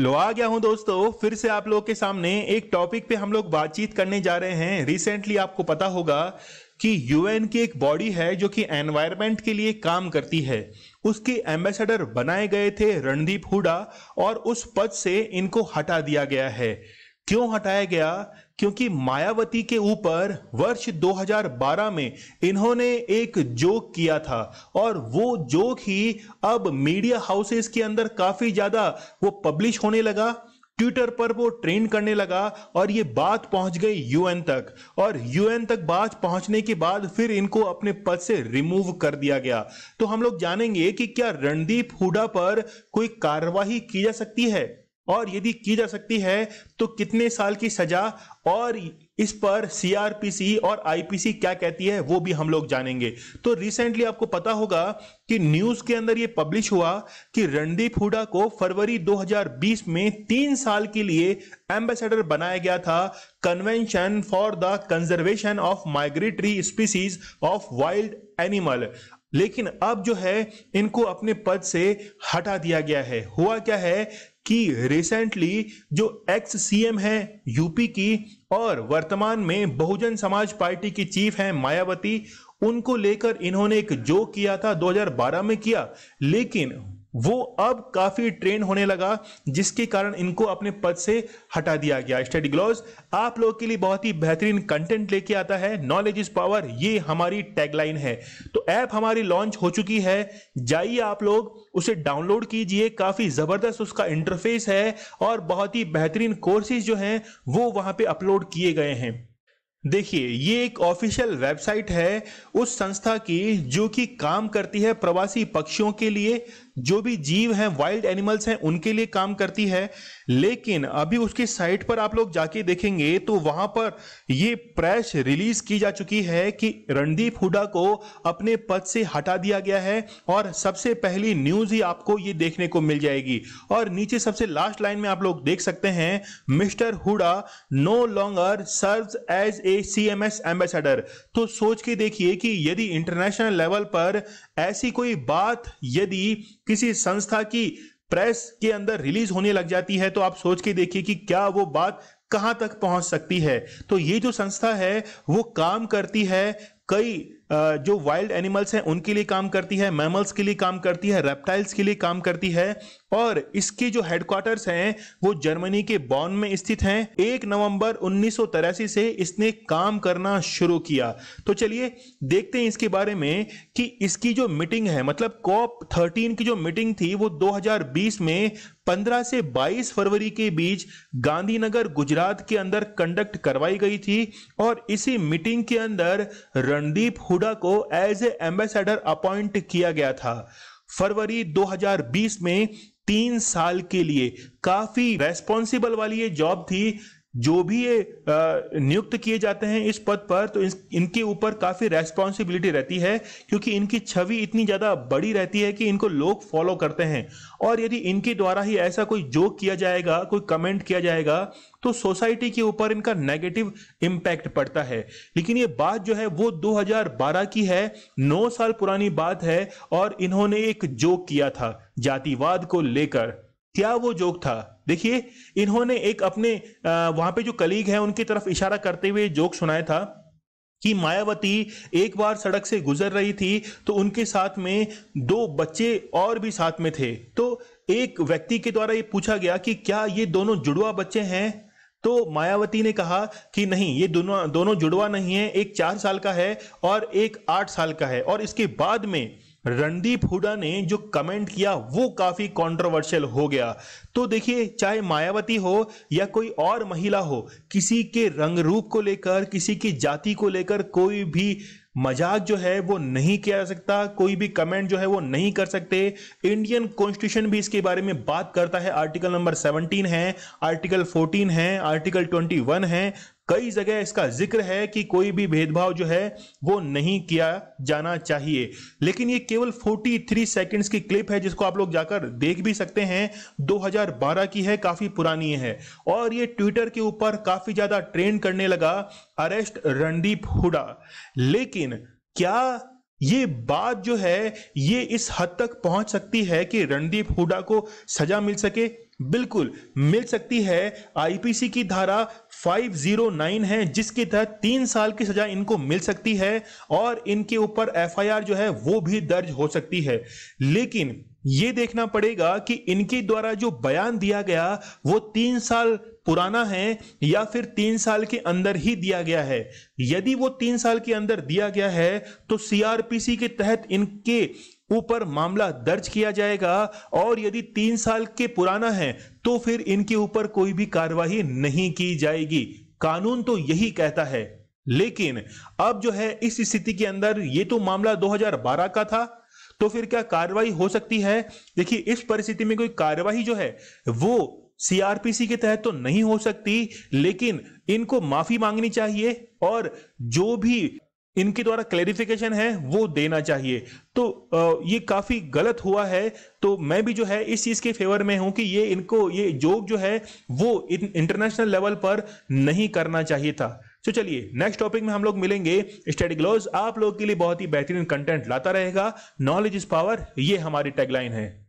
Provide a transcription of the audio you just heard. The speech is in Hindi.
लो आ गया हूं दोस्तों फिर से आप लोग के सामने एक टॉपिक पे हम लोग बातचीत करने जा रहे हैं रिसेंटली आपको पता होगा कि यूएन की एक बॉडी है जो कि एनवायरमेंट के लिए काम करती है उसके एम्बेसडर बनाए गए थे रणदीप हुडा और उस पद से इनको हटा दिया गया है क्यों हटाया गया क्योंकि मायावती के ऊपर वर्ष 2012 में इन्होंने एक जोक किया था और वो जोक ही अब मीडिया हाउसेस के अंदर काफी ज्यादा वो पब्लिश होने लगा ट्विटर पर वो ट्रेंड करने लगा और ये बात पहुंच गई यूएन तक और यूएन तक बात पहुंचने के बाद फिर इनको अपने पद से रिमूव कर दिया गया तो हम लोग जानेंगे कि क्या रणदीप हुडा पर कोई कार्रवाई की जा सकती है और यदि की जा सकती है तो कितने साल की सजा और इस पर सीआरपीसी और आईपीसी क्या कहती है वो भी हम लोग जानेंगे तो रिसेंटली आपको पता होगा कि न्यूज के अंदर ये पब्लिश हुआ कि रणदीप हुडा को फरवरी 2020 में तीन साल के लिए एम्बेसडर बनाया गया था convention for the conservation of migratory species of wild animal लेकिन अब जो है इनको अपने पद से हटा दिया गया है हुआ क्या है कि रिसेंटली जो एक्स सीएम है यूपी की और वर्तमान में बहुजन समाज पार्टी की चीफ है मायावती उनको लेकर इन्होंने एक जोक किया था 2012 में किया लेकिन वो अब काफी ट्रेन होने लगा जिसके कारण इनको अपने पद से हटा दिया गया स्टडी ग्लोज आप लोग के लिए बहुत ही बेहतरीन कंटेंट लेके आता है नॉलेज इज पावर ये हमारी टैगलाइन है तो ऐप हमारी लॉन्च हो चुकी है जाइए आप लोग उसे डाउनलोड कीजिए काफी जबरदस्त उसका इंटरफेस है और बहुत ही बेहतरीन कोर्सेज जो हैं वो वहां पे अपलोड किए गए हैं देखिए ये एक ऑफिशियल वेबसाइट है उस संस्था की जो कि काम करती है प्रवासी पक्षियों के लिए जो भी जीव हैं वाइल्ड एनिमल्स हैं उनके लिए काम करती है लेकिन अभी उसकी साइट पर आप लोग जाके देखेंगे तो वहां पर ये प्रेस रिलीज की जा चुकी है कि रणदीप हुडा को अपने पद से हटा दिया गया है और सबसे पहली न्यूज ही आपको ये देखने को मिल जाएगी और नीचे सबसे लास्ट लाइन में आप लोग देख सकते हैं mister Hooda no longer serve as a C M S ambassador तो सोच के देखिए कि यदि इंटरनेशनल लेवल पर ऐसी कोई बात यदि किसी संस्था की प्रेस के अंदर रिलीज होने लग जाती है तो आप सोच के देखिए कि क्या वो बात कहां तक पहुंच सकती है तो ये जो संस्था है वो काम करती है कई जो वाइल्ड एनिमल्स हैं उनके लिए काम करती है मैमल्स के लिए काम करती है रेप्टाइल्स के लिए काम करती है और इसके जो हेडक्वार्टर्स हैं वो जर्मनी के बॉन में स्थित हैं एक नवंबर उन्नीस से इसने काम करना शुरू किया तो चलिए देखते हैं इसके बारे में कि इसकी जो मीटिंग है मतलब कॉप 13 की जो मीटिंग थी वो 2020 में 15 से 22 फरवरी के बीच गांधीनगर गुजरात के अंदर कंडक्ट करवाई गई थी और इसी मीटिंग के अंदर रणदीप हुडा को एज ए एम्बेसडर अपॉइंट किया गया था फरवरी 2020 में तीन साल के लिए काफी रेस्पॉन्सिबल वाली ये जॉब थी जो भी ये नियुक्त किए जाते हैं इस पद पर तो इनके ऊपर काफ़ी रेस्पॉन्सिबिलिटी रहती है क्योंकि इनकी छवि इतनी ज़्यादा बड़ी रहती है कि इनको लोग फॉलो करते हैं और यदि इनके द्वारा ही ऐसा कोई जोक किया जाएगा कोई कमेंट किया जाएगा तो सोसाइटी के ऊपर इनका नेगेटिव इम्पैक्ट पड़ता है लेकिन ये बात जो है वो 2012 की है नौ साल पुरानी बात है और इन्होंने एक जोक किया था जातिवाद को लेकर क्या वो जोक था देखिए इन्होंने एक अपने वहां पे जो कलीग है उनकी तरफ इशारा करते हुए जोक सुनाया था कि मायावती एक बार सड़क से गुजर रही थी तो उनके साथ में दो बच्चे और भी साथ में थे तो एक व्यक्ति के द्वारा ये पूछा गया कि क्या ये दोनों जुड़वा बच्चे हैं तो मायावती ने कहा कि नहीं ये दोनों दोनों जुड़वा नहीं है एक चार साल का है और एक आठ साल का है और इसके बाद में रणदीप हुडा ने जो कमेंट किया वो काफी कंट्रोवर्शियल हो गया तो देखिए चाहे मायावती हो या कोई और महिला हो किसी के रंग रूप को लेकर किसी की जाति को लेकर कोई भी मजाक जो है वो नहीं किया जा सकता कोई भी कमेंट जो है वो नहीं कर सकते इंडियन कॉन्स्टिट्यूशन भी इसके बारे में बात करता है आर्टिकल नंबर 17 है आर्टिकल 14 है आर्टिकल 21 है कई जगह इसका जिक्र है कि कोई भी भेदभाव जो है वो नहीं किया जाना चाहिए लेकिन ये केवल 43 सेकेंड्स की क्लिप है जिसको आप लोग जाकर देख भी सकते हैं 2012 की है काफी पुरानी है और ये ट्विटर के ऊपर काफी ज्यादा ट्रेंड करने लगा अरेस्ट रणदीप हुडा लेकिन क्या ये बात जो है ये इस हद तक पहुंच सकती है कि रणदीप हुडा को सजा मिल सके बिल्कुल मिल सकती है आईपीसी की धारा 509 है जिसके तहत तीन साल की सजा इनको मिल सकती है और इनके ऊपर एफआईआर जो है वो भी दर्ज हो सकती है लेकिन ये देखना पड़ेगा कि इनके द्वारा जो बयान दिया गया वो तीन साल पुराना है या फिर तीन साल के अंदर ही दिया गया है यदि वो तीन साल के अंदर दिया गया है तो सीआरपीसी के तहत इनके ऊपर मामला दर्ज किया जाएगा और यदि तीन साल के पुराना है तो फिर इनके ऊपर कोई भी कार्यवाही नहीं की जाएगी कानून तो यही कहता है लेकिन अब जो है इस स्थिति के अंदर ये तो मामला 2012 का था तो फिर क्या कार्रवाई हो सकती है देखिए इस परिस्थिति में कोई कार्यवाही जो है वो सीआरपीसी के तहत तो नहीं हो सकती लेकिन इनको माफी मांगनी चाहिए और जो भी इनके द्वारा क्लेरिफिकेशन है वो देना चाहिए तो ये काफ़ी गलत हुआ है तो मैं भी जो है इस चीज़ के फेवर में हूं कि ये इनको ये जोक जो है वो इंटरनेशनल लेवल पर नहीं करना चाहिए था तो चलिए नेक्स्ट टॉपिक में हम लोग मिलेंगे स्टडी ग्लोज आप लोग के लिए बहुत ही बेहतरीन कंटेंट लाता रहेगा नॉलेज इज पावर ये हमारी टैगलाइन है